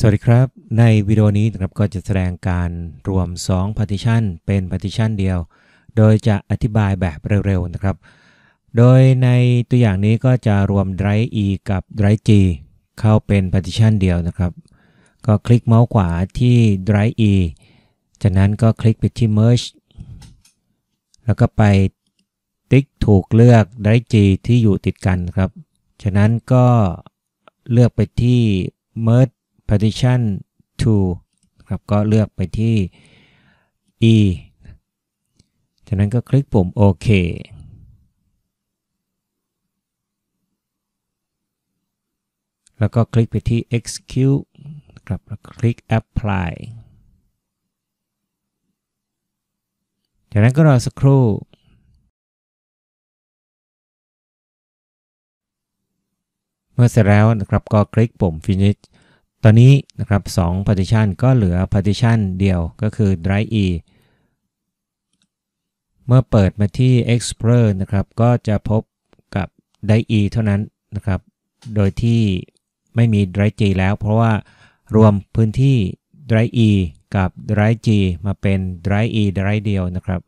สวัสดีครับ ในวิดีโอนี้นะครับก็จะแสดงการรวม 2 partition เป็น partition เดียว โดยจะอธิบายแบบเร็วๆนะครับ โดยในตัวอย่างนี้ก็จะรวม drive e กับ drive g เข้าเป็น partition เดียวนะครับ ก็คลิกเมาส์ขวาที่ drive e จากนั้นก็คลิกไปที่ merge แล้วก็ไปติ๊กถูกเลือก drive g ที่อยู่ติดกันครับจากนั้นก็เลือกไปที่ merge partition to ครับก็เลือกไปที่ e จากนั้นก็คลิกปุ่มโอเคแล้วก็คลิกไปที่ execute ครับแล้วคลิก apply จากนั้นก็รอสักครู่ เมื่อเสร็จแล้วนะครับก็คลิกปุ่ม finish ตอนนี้นะครับ 2 partition ก็เหลือ partition เดียวก็คือ drive e เมื่อเปิดมาที่ explorer นะครับ ก็จะพบกับ drive e เท่านั้นนะครับ โดยที่ไม่มี drive g แล้วเพราะว่ารวมพื้นที่ drive e กับ drive g มาเป็น drive e drive เดียวนะครับ